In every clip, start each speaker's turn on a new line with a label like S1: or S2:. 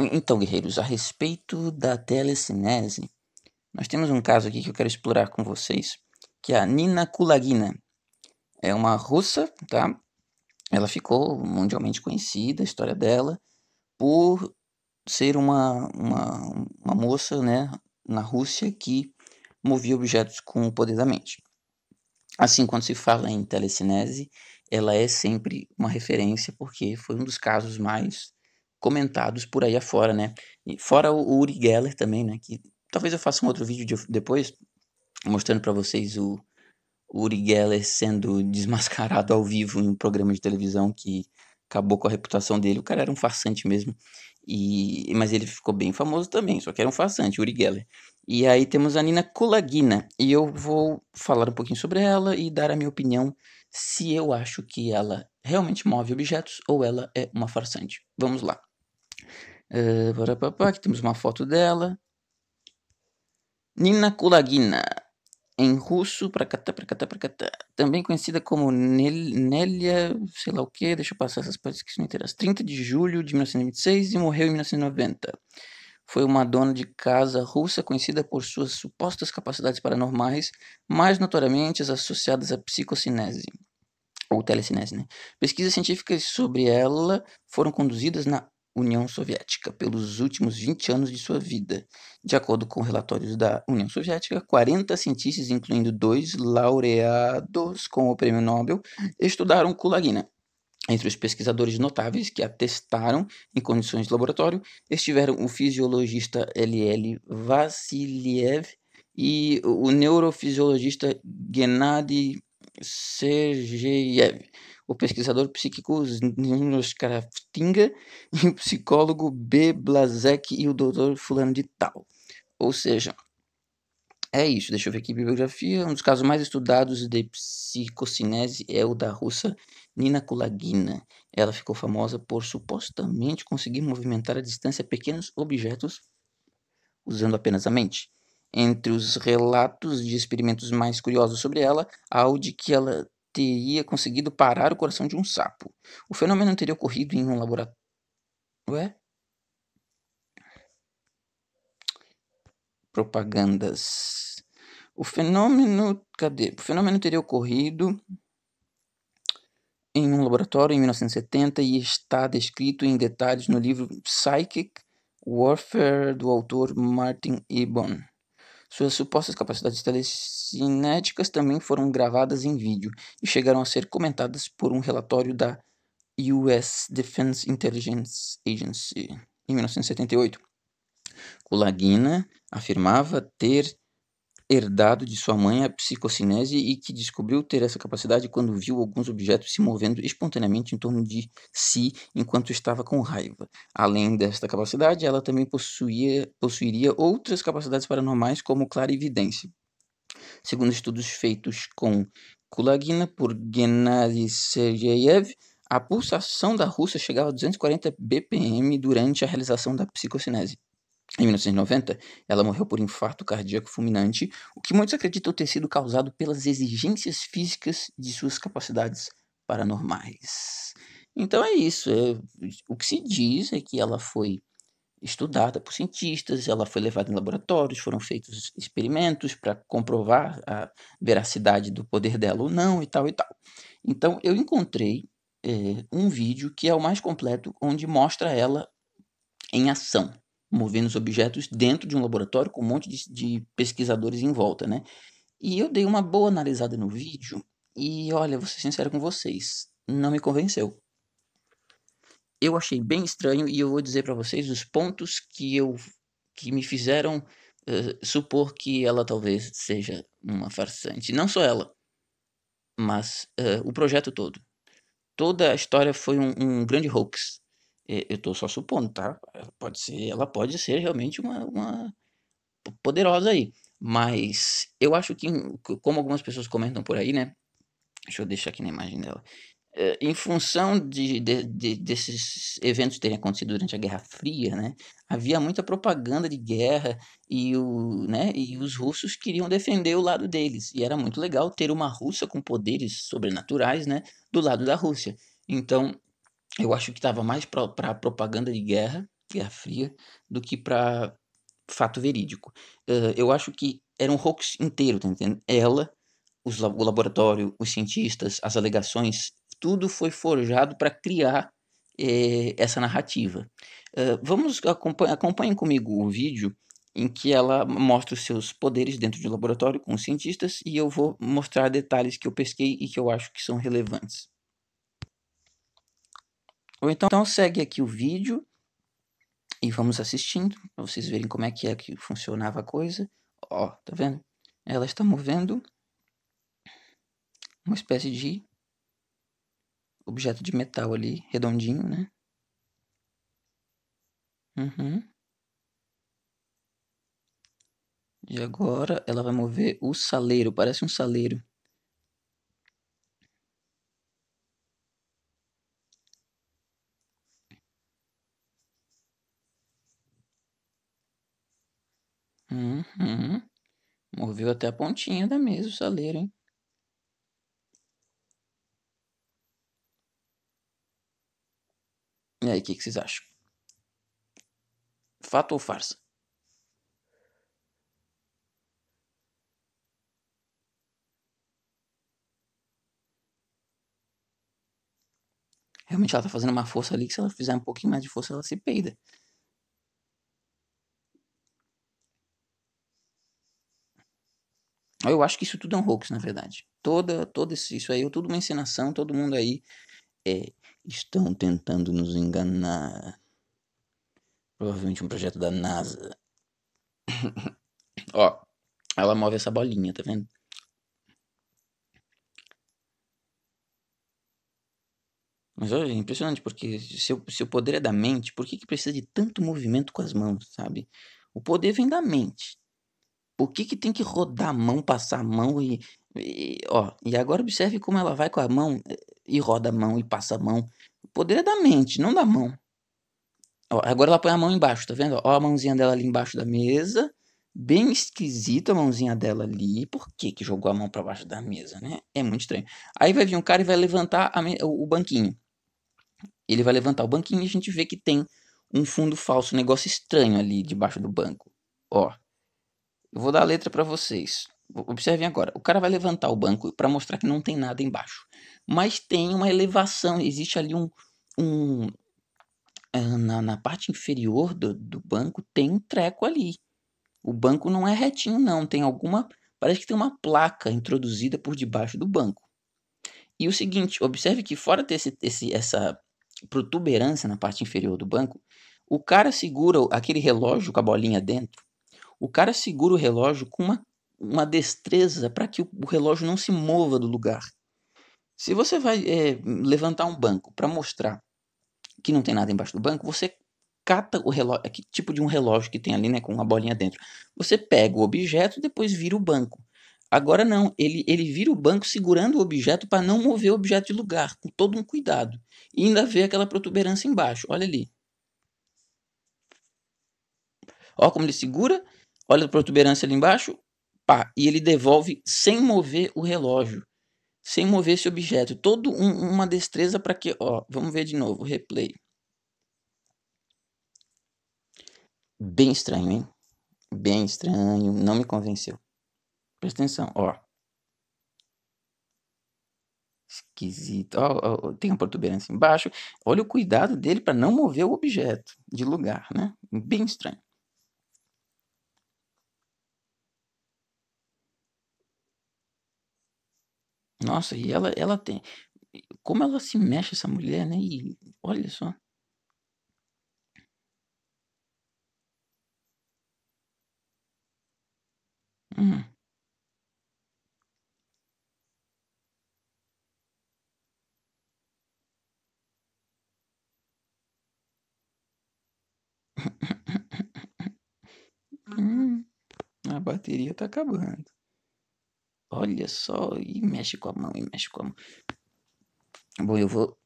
S1: Bom, então, guerreiros, a respeito da telecinese, nós temos um caso aqui que eu quero explorar com vocês, que é a Nina Kulagina. É uma russa, tá? Ela ficou mundialmente conhecida, a história dela, por ser uma, uma, uma moça, né, na Rússia que movia objetos com o poder da mente. Assim, quando se fala em telecinese, ela é sempre uma referência porque foi um dos casos mais comentados por aí afora, né? E fora o Uri Geller também, né? Que talvez eu faça um outro vídeo de, depois mostrando para vocês o, o Uri Geller sendo desmascarado ao vivo em um programa de televisão que acabou com a reputação dele. O cara era um farsante mesmo. E, mas ele ficou bem famoso também, só que era um farsante, Uri Geller. E aí temos a Nina Kulagina, e eu vou falar um pouquinho sobre ela e dar a minha opinião se eu acho que ela realmente move objetos ou ela é uma farsante. Vamos lá. Uh, aqui temos uma foto dela. Nina Kulagina, em russo, pracatá, pracatá, pracatá. Também conhecida como Nel, Nélia, sei lá o que, deixa eu passar essas partes que são inteiras. 30 de julho de 1926 e morreu em 1990. Foi uma dona de casa russa conhecida por suas supostas capacidades paranormais, mais notoriamente as associadas à psicocinese ou telecinese, né? Pesquisas científicas sobre ela foram conduzidas na União Soviética pelos últimos 20 anos de sua vida. De acordo com relatórios da União Soviética, 40 cientistas, incluindo dois laureados com o Prêmio Nobel, estudaram Kulagina. Entre os pesquisadores notáveis que atestaram em condições de laboratório estiveram o fisiologista L.L. Vassiliev e o neurofisiologista Gennady Sergeyev o pesquisador psíquico Zninos Kraftinga e o psicólogo B. Blazek e o doutor fulano de tal. Ou seja, é isso. Deixa eu ver aqui bibliografia. Um dos casos mais estudados de psicocinese é o da russa Nina Kulagina. Ela ficou famosa por supostamente conseguir movimentar à distância pequenos objetos usando apenas a mente. Entre os relatos de experimentos mais curiosos sobre ela, há o de que ela teria conseguido parar o coração de um sapo. O fenômeno teria ocorrido em um laboratório. Ué? Propagandas. O fenômeno. Cadê? O fenômeno teria ocorrido em um laboratório em 1970 e está descrito em detalhes no livro Psychic Warfare do autor Martin Ebon. Suas supostas capacidades telecinéticas também foram gravadas em vídeo e chegaram a ser comentadas por um relatório da US Defense Intelligence Agency em 1978. Kulagina afirmava ter herdado de sua mãe a psicocinese e que descobriu ter essa capacidade quando viu alguns objetos se movendo espontaneamente em torno de si enquanto estava com raiva. Além desta capacidade, ela também possuía, possuiria outras capacidades paranormais, como clarividência. Segundo estudos feitos com Kulagina por Gennady Sergeyev, a pulsação da russa chegava a 240 BPM durante a realização da psicocinese em 1990, ela morreu por infarto cardíaco fulminante, o que muitos acreditam ter sido causado pelas exigências físicas de suas capacidades paranormais. Então é isso. É, o que se diz é que ela foi estudada por cientistas, ela foi levada em laboratórios, foram feitos experimentos para comprovar a veracidade do poder dela ou não e tal e tal. Então eu encontrei é, um vídeo que é o mais completo, onde mostra ela em ação movendo os objetos dentro de um laboratório com um monte de, de pesquisadores em volta, né? E eu dei uma boa analisada no vídeo e, olha, vou ser sincero com vocês, não me convenceu. Eu achei bem estranho e eu vou dizer para vocês os pontos que eu que me fizeram uh, supor que ela talvez seja uma farsante. Não só ela, mas uh, o projeto todo. Toda a história foi um, um grande hoax eu estou só supondo, tá? Ela pode ser, ela pode ser realmente uma, uma poderosa aí. Mas eu acho que, como algumas pessoas comentam por aí, né? Deixa eu deixar aqui na imagem dela. É, em função de, de, de desses eventos terem acontecido durante a Guerra Fria, né, havia muita propaganda de guerra e, o, né, e os russos queriam defender o lado deles. E era muito legal ter uma russa com poderes sobrenaturais né, do lado da Rússia. Então, eu acho que estava mais para propaganda de guerra, Guerra Fria, do que para fato verídico. Uh, eu acho que era um hoax inteiro, tá entendendo? Ela, os, o laboratório, os cientistas, as alegações, tudo foi forjado para criar eh, essa narrativa. Uh, vamos acompanhe acompanhem comigo o vídeo em que ela mostra os seus poderes dentro de laboratório com os cientistas e eu vou mostrar detalhes que eu pesquei e que eu acho que são relevantes. Ou então, então segue aqui o vídeo e vamos assistindo para vocês verem como é que é que funcionava a coisa. Ó, tá vendo? Ela está movendo uma espécie de objeto de metal ali, redondinho, né? Uhum. E agora ela vai mover o saleiro, parece um saleiro. Uhum. Moveu até a pontinha da mesa o saleiro, hein? E aí, o que, que vocês acham? Fato ou farsa? Realmente ela tá fazendo uma força ali que se ela fizer um pouquinho mais de força ela se peida. Eu acho que isso tudo é um hoax, na verdade. Toda, todo isso aí, tudo uma encenação, todo mundo aí é, estão tentando nos enganar. Provavelmente um projeto da NASA. Ó, ela move essa bolinha, tá vendo? Mas olha, é impressionante, porque se o, se o poder é da mente, por que, que precisa de tanto movimento com as mãos, sabe? O poder vem da mente. Por que, que tem que rodar a mão, passar a mão e, e, ó, e agora observe como ela vai com a mão eh, e roda a mão e passa a mão. O poder é da mente, não da mão. Ó, agora ela põe a mão embaixo, tá vendo? Ó a mãozinha dela ali embaixo da mesa. Bem esquisita a mãozinha dela ali. Por que que jogou a mão para baixo da mesa, né? É muito estranho. Aí vai vir um cara e vai levantar o banquinho. Ele vai levantar o banquinho e a gente vê que tem um fundo falso, um negócio estranho ali debaixo do banco. Ó, eu vou dar a letra para vocês. Observem agora. O cara vai levantar o banco para mostrar que não tem nada embaixo. Mas tem uma elevação. Existe ali um. um eh, na, na parte inferior do, do banco tem um treco ali. O banco não é retinho, não. Tem alguma. Parece que tem uma placa introduzida por debaixo do banco. E o seguinte, observe que fora esse esse, essa protuberância na parte inferior do banco, o cara segura aquele relógio com a bolinha dentro o cara segura o relógio com uma, uma destreza para que o, o, relógio não se mova do lugar. Se você vai é, levantar um banco para mostrar que não tem nada embaixo do banco, você cata o relógio, é que tipo de um relógio que tem ali, né, com uma bolinha dentro. Você pega o objeto e depois vira o banco. Agora não, ele, ele vira o banco segurando o objeto para não mover o objeto de lugar, com todo um cuidado. E ainda vê aquela protuberância embaixo, olha ali. Olha como ele segura olha a protuberância ali embaixo, pá, e ele devolve sem mover o relógio, sem mover esse objeto. Todo um, uma destreza para que, ó, vamos ver de novo, replay. Bem estranho, hein? Bem estranho, não me convenceu. Presta atenção, ó. Esquisito. Ó, ó, tem uma protuberância embaixo. Olha o cuidado dele para não mover o objeto de lugar, né? Bem estranho. Nossa, e ela, ela tem. Como ela se mexe, essa mulher, né? E olha só. Hum. hum. A bateria tá acabando. Olha só, e mexe com a mão, e mexe com a mão. Bom, eu vou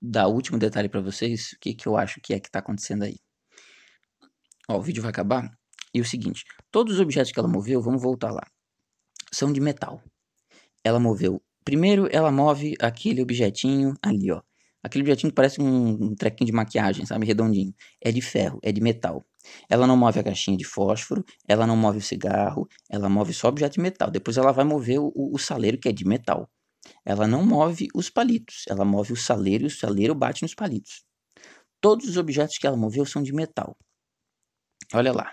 S1: dar o último detalhe para vocês, o que, que eu acho que é que tá acontecendo aí. Ó, o vídeo vai acabar, e é o seguinte, todos os objetos que ela moveu, vamos voltar lá, são de metal. Ela moveu, primeiro ela move aquele objetinho ali, ó. Aquele objetinho que parece um, um trequinho de maquiagem, sabe, redondinho. É de ferro, é de metal. Ela não move a caixinha de fósforo, ela não move o cigarro, ela move só objeto de metal. Depois ela vai mover o, o saleiro, que é de metal. Ela não move os palitos, ela move o saleiro e o saleiro bate nos palitos. Todos os objetos que ela moveu são de metal. Olha lá.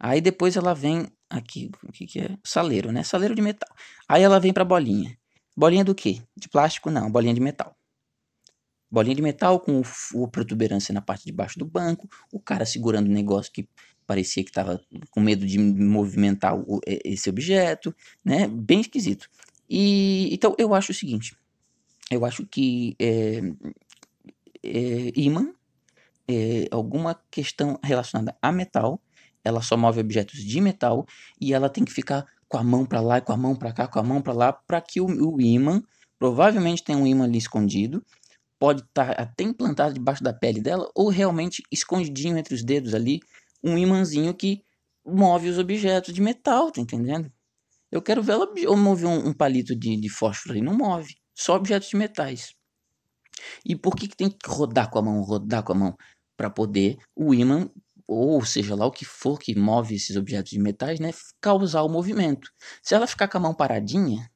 S1: Aí depois ela vem aqui, o que, que é? Saleiro, né? Saleiro de metal. Aí ela vem para bolinha. Bolinha do quê? De plástico? Não, bolinha de metal bolinha de metal com o, protuberância na parte de baixo do banco, o cara segurando um negócio que parecia que estava com medo de movimentar o, esse objeto, né? Bem esquisito. E então eu acho o seguinte, eu acho que é, é, imã, é, alguma questão relacionada a metal, ela só move objetos de metal e ela tem que ficar com a mão para lá, com a mão para cá, com a mão para lá, para que o, o imã provavelmente tem um imã ali escondido pode estar tá até implantado debaixo da pele dela ou realmente escondidinho entre os dedos ali, um imãzinho que move os objetos de metal, tá entendendo? Eu quero ver ela mover um, um palito de, de fósforo e não move, só objetos de metais. E por que, que tem que rodar com a mão, rodar com a mão? Para poder o imã ou seja lá o que for que move esses objetos de metais, né, causar o movimento. Se ela ficar com a mão paradinha,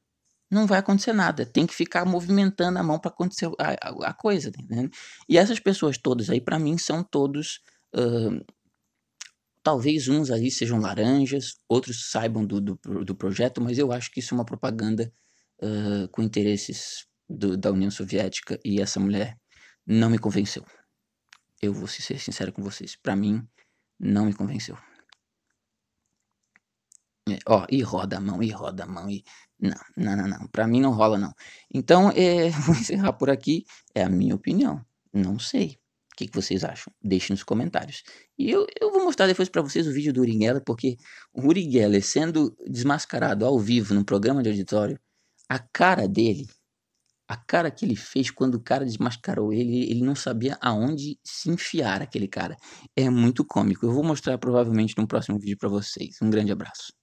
S1: não vai acontecer nada. Tem que ficar movimentando a mão para acontecer a, a, a coisa, tá E essas pessoas todas aí, para mim, são todos. Uh, talvez uns aí sejam laranjas, outros saibam do, do, do, projeto, mas eu acho que isso é uma propaganda uh, com interesses do, da União Soviética e essa mulher não me convenceu. Eu vou ser sincero com vocês. Para mim, não me convenceu. É, ó, e roda a mão, e roda a mão, e não, não, não, não. Pra mim não rola, não. Então, é, vou encerrar por aqui. É a minha opinião. Não sei. O que, que vocês acham? Deixem nos comentários. E eu, eu vou mostrar depois para vocês o vídeo do Uri Geller, porque o Uri Geller sendo desmascarado ao vivo num programa de auditório, a cara dele, a cara que ele fez quando o cara desmascarou ele, ele não sabia aonde se enfiar aquele cara. É muito cômico. Eu vou mostrar provavelmente num próximo vídeo para vocês. Um grande abraço.